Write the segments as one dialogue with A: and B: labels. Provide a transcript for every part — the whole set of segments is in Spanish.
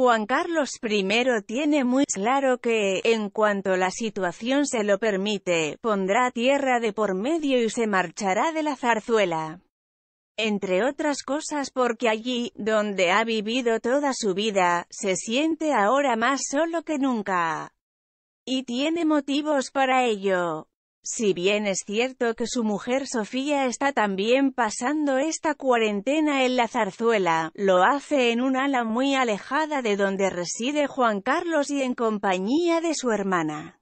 A: Juan Carlos I tiene muy claro que, en cuanto la situación se lo permite, pondrá tierra de por medio y se marchará de la zarzuela. Entre otras cosas porque allí, donde ha vivido toda su vida, se siente ahora más solo que nunca. Y tiene motivos para ello. Si bien es cierto que su mujer Sofía está también pasando esta cuarentena en la zarzuela, lo hace en un ala muy alejada de donde reside Juan Carlos y en compañía de su hermana.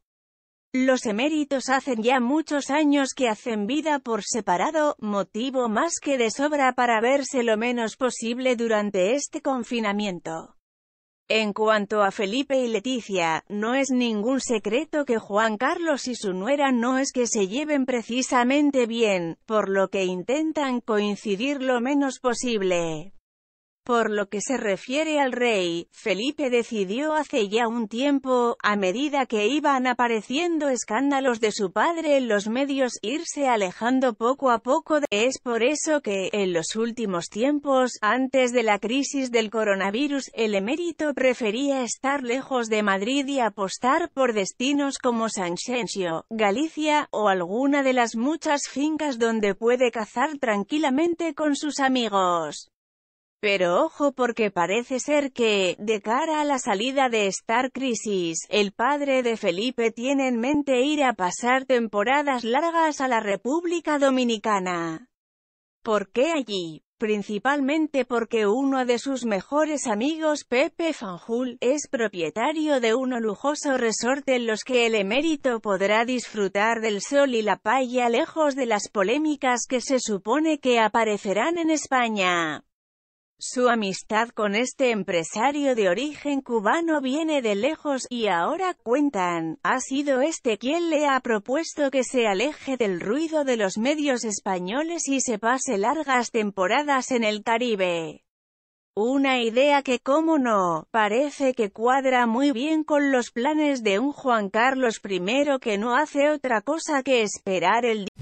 A: Los eméritos hacen ya muchos años que hacen vida por separado, motivo más que de sobra para verse lo menos posible durante este confinamiento. En cuanto a Felipe y Leticia, no es ningún secreto que Juan Carlos y su nuera no es que se lleven precisamente bien, por lo que intentan coincidir lo menos posible. Por lo que se refiere al rey, Felipe decidió hace ya un tiempo, a medida que iban apareciendo escándalos de su padre en los medios, irse alejando poco a poco de... Es por eso que, en los últimos tiempos, antes de la crisis del coronavirus, el emérito prefería estar lejos de Madrid y apostar por destinos como Sensio, Galicia, o alguna de las muchas fincas donde puede cazar tranquilamente con sus amigos. Pero ojo porque parece ser que, de cara a la salida de Star Crisis, el padre de Felipe tiene en mente ir a pasar temporadas largas a la República Dominicana. ¿Por qué allí? Principalmente porque uno de sus mejores amigos, Pepe Fanjul, es propietario de un lujoso resort en los que el emérito podrá disfrutar del sol y la playa lejos de las polémicas que se supone que aparecerán en España. Su amistad con este empresario de origen cubano viene de lejos, y ahora cuentan, ha sido este quien le ha propuesto que se aleje del ruido de los medios españoles y se pase largas temporadas en el Caribe. Una idea que, cómo no, parece que cuadra muy bien con los planes de un Juan Carlos I que no hace otra cosa que esperar el día